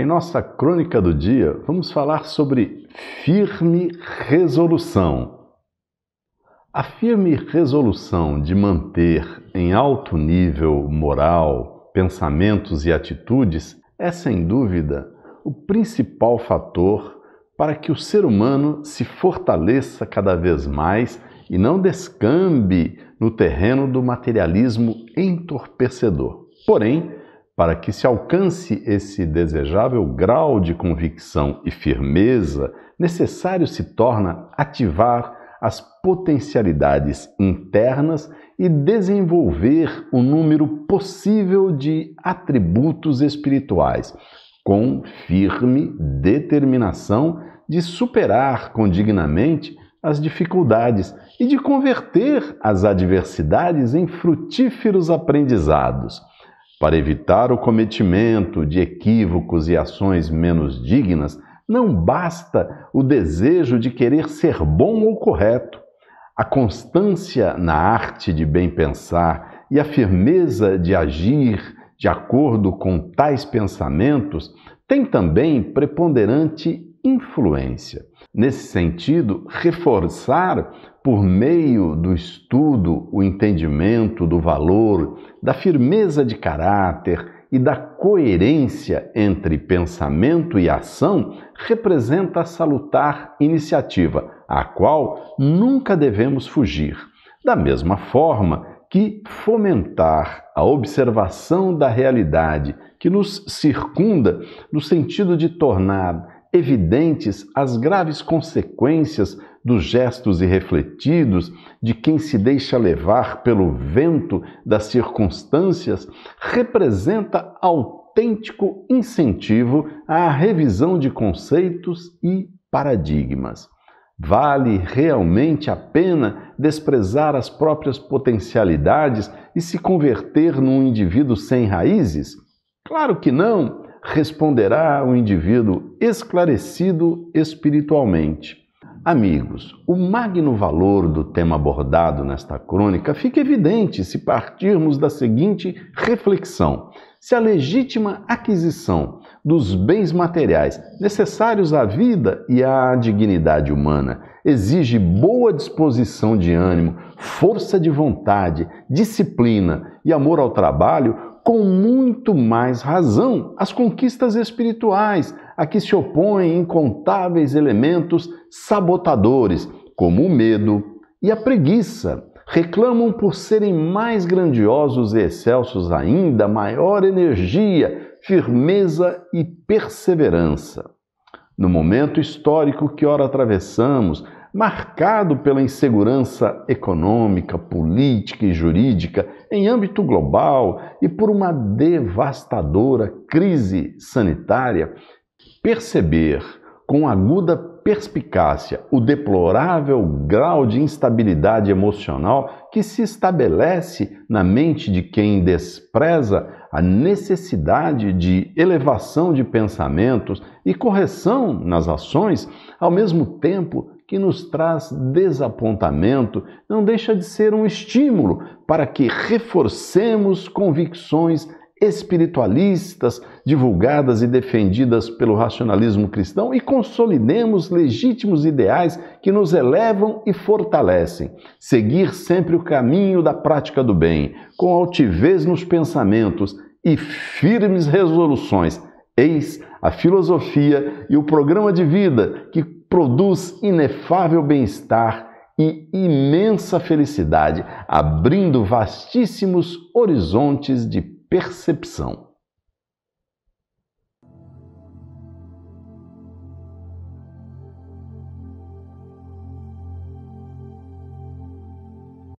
Em nossa crônica do dia, vamos falar sobre firme resolução. A firme resolução de manter em alto nível moral, pensamentos e atitudes é, sem dúvida, o principal fator para que o ser humano se fortaleça cada vez mais e não descambe no terreno do materialismo entorpecedor. Porém, para que se alcance esse desejável grau de convicção e firmeza, necessário se torna ativar as potencialidades internas e desenvolver o número possível de atributos espirituais, com firme determinação de superar condignamente as dificuldades e de converter as adversidades em frutíferos aprendizados para evitar o cometimento de equívocos e ações menos dignas, não basta o desejo de querer ser bom ou correto. A constância na arte de bem pensar e a firmeza de agir de acordo com tais pensamentos tem também preponderante influência. Nesse sentido, reforçar por meio do estudo, o entendimento do valor, da firmeza de caráter e da coerência entre pensamento e ação, representa a salutar iniciativa, à qual nunca devemos fugir. Da mesma forma que fomentar a observação da realidade que nos circunda, no sentido de tornar evidentes as graves consequências dos gestos irrefletidos de quem se deixa levar pelo vento das circunstâncias, representa autêntico incentivo à revisão de conceitos e paradigmas. Vale realmente a pena desprezar as próprias potencialidades e se converter num indivíduo sem raízes? Claro que não! responderá o indivíduo esclarecido espiritualmente. Amigos, o magno valor do tema abordado nesta crônica fica evidente se partirmos da seguinte reflexão: se a legítima aquisição dos bens materiais necessários à vida e à dignidade humana exige boa disposição de ânimo, força de vontade, disciplina e amor ao trabalho, com muito mais razão as conquistas espirituais a que se opõem incontáveis elementos sabotadores, como o medo e a preguiça. Reclamam por serem mais grandiosos e excelsos ainda, maior energia, firmeza e perseverança. No momento histórico que ora atravessamos, marcado pela insegurança econômica, política e jurídica em âmbito global e por uma devastadora crise sanitária, perceber com aguda perspicácia o deplorável grau de instabilidade emocional que se estabelece na mente de quem despreza a necessidade de elevação de pensamentos e correção nas ações, ao mesmo tempo que nos traz desapontamento não deixa de ser um estímulo para que reforcemos convicções espiritualistas divulgadas e defendidas pelo racionalismo cristão e consolidemos legítimos ideais que nos elevam e fortalecem. Seguir sempre o caminho da prática do bem, com altivez nos pensamentos e firmes resoluções. Eis a filosofia e o programa de vida que produz inefável bem-estar e imensa felicidade, abrindo vastíssimos horizontes de percepção.